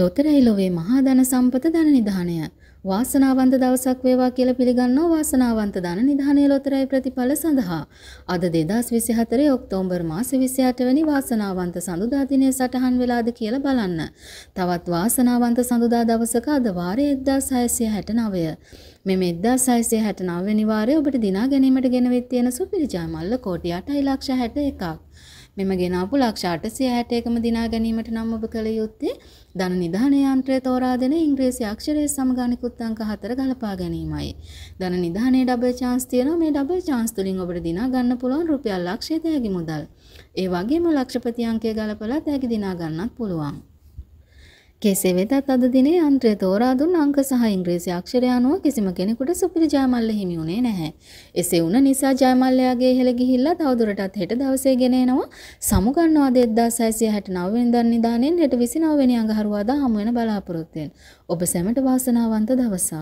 ලොතරැයි ලොවේ මහා ධන සම්පත ධන නිධානය. වාසනාවන්ත දවසක් වේවා කියලා පිළිගන්නවා වාසනාවන්ත ධන නිධානය ලොතරැයි ප්‍රතිඵල සඳහා. අද 2024 ඔක්තෝබර් මාසේ 28 වෙනි වාසනාවන්ත සඳුදා දිනයේ සටහන් වෙලාද කියලා බලන්න. තවත් වාසනාවන්ත සඳුදා දවසක අද වාරය 1669. මෙම 1669 වෙනි වාරය ඔබට දිනා ගැනීමට ගෙනවිත් තියෙන සුපිරි ජයමල්ල කෝටි 8 ලක්ෂ 61ක්. මෙම ගෙනාපු ලක්ෂ 861ම දිනා ගැනීමට නම් ඔබ කළ යුත්තේ ධන නිධාන යන්ත්‍රය තෝරා දෙන ඉංග්‍රීසි අක්ෂරයේ සමග අනිකුත් අංක 4 ගලපා ගැනීමයි. ධන නිධානයේ ඩබල් chance තියෙනවා. මේ ඩබල් chance තුලින් ඔබට දිනා ගන්න පුළුවන් රුපියල් ලක්ෂය තෑගි මුදල්. ඒ වගේම ලක්ෂපති අංකය ගලපලා තෑගි දිනා ගන්නත් පුළුවන්. කෙසේ වෙතත් අද දිනේ යන්ත්‍රය තෝරා දුන් අංක සහ ඉංග්‍රීසි අක්ෂර අනුව කිසිම කෙනෙකුට සුපිරි ජයමල්ල හිමි වුණේ නැහැ. එසේ වුණ නිසා ජයමල්ලයාගේ ඉහළ ගිහිල්ලා තවදුරටත් හෙට දවසේ ගෙන එනවා. සමුගන්නවාද 1669 වෙනිදා නිදානෙන් හෙට 29 වෙනි අඟහරුවාදා හමු වෙන බලාපොරොත්තුෙන්. ඔබ සැමට වාසනාවන්ත දවසක්.